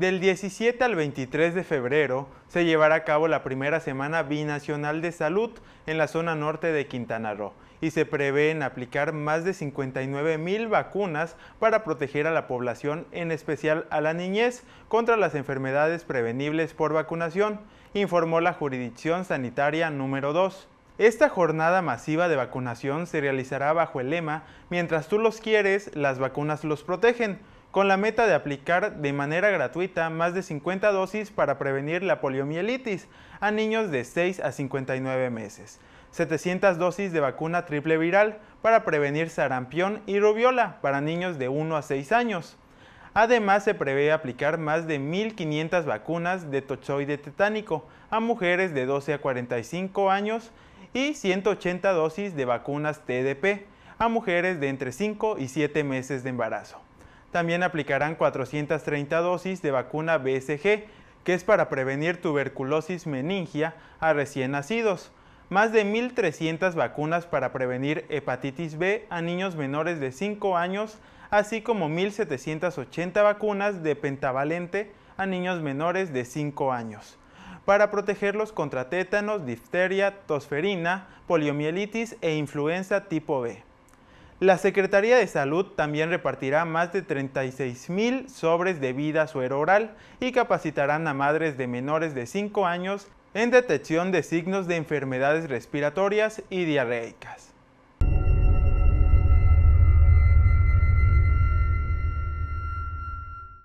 Del 17 al 23 de febrero se llevará a cabo la primera semana binacional de salud en la zona norte de Quintana Roo y se prevén aplicar más de 59 mil vacunas para proteger a la población, en especial a la niñez, contra las enfermedades prevenibles por vacunación, informó la jurisdicción sanitaria número 2. Esta jornada masiva de vacunación se realizará bajo el lema Mientras tú los quieres, las vacunas los protegen con la meta de aplicar de manera gratuita más de 50 dosis para prevenir la poliomielitis a niños de 6 a 59 meses, 700 dosis de vacuna triple viral para prevenir sarampión y rubiola para niños de 1 a 6 años. Además, se prevé aplicar más de 1.500 vacunas de tochoide tetánico a mujeres de 12 a 45 años y 180 dosis de vacunas TDP a mujeres de entre 5 y 7 meses de embarazo. También aplicarán 430 dosis de vacuna BCG, que es para prevenir tuberculosis meningia a recién nacidos, más de 1.300 vacunas para prevenir hepatitis B a niños menores de 5 años, así como 1.780 vacunas de pentavalente a niños menores de 5 años, para protegerlos contra tétanos, difteria, tosferina, poliomielitis e influenza tipo B. La Secretaría de Salud también repartirá más de 36 mil sobres de vida suero oral y capacitarán a madres de menores de 5 años en detección de signos de enfermedades respiratorias y diarreicas.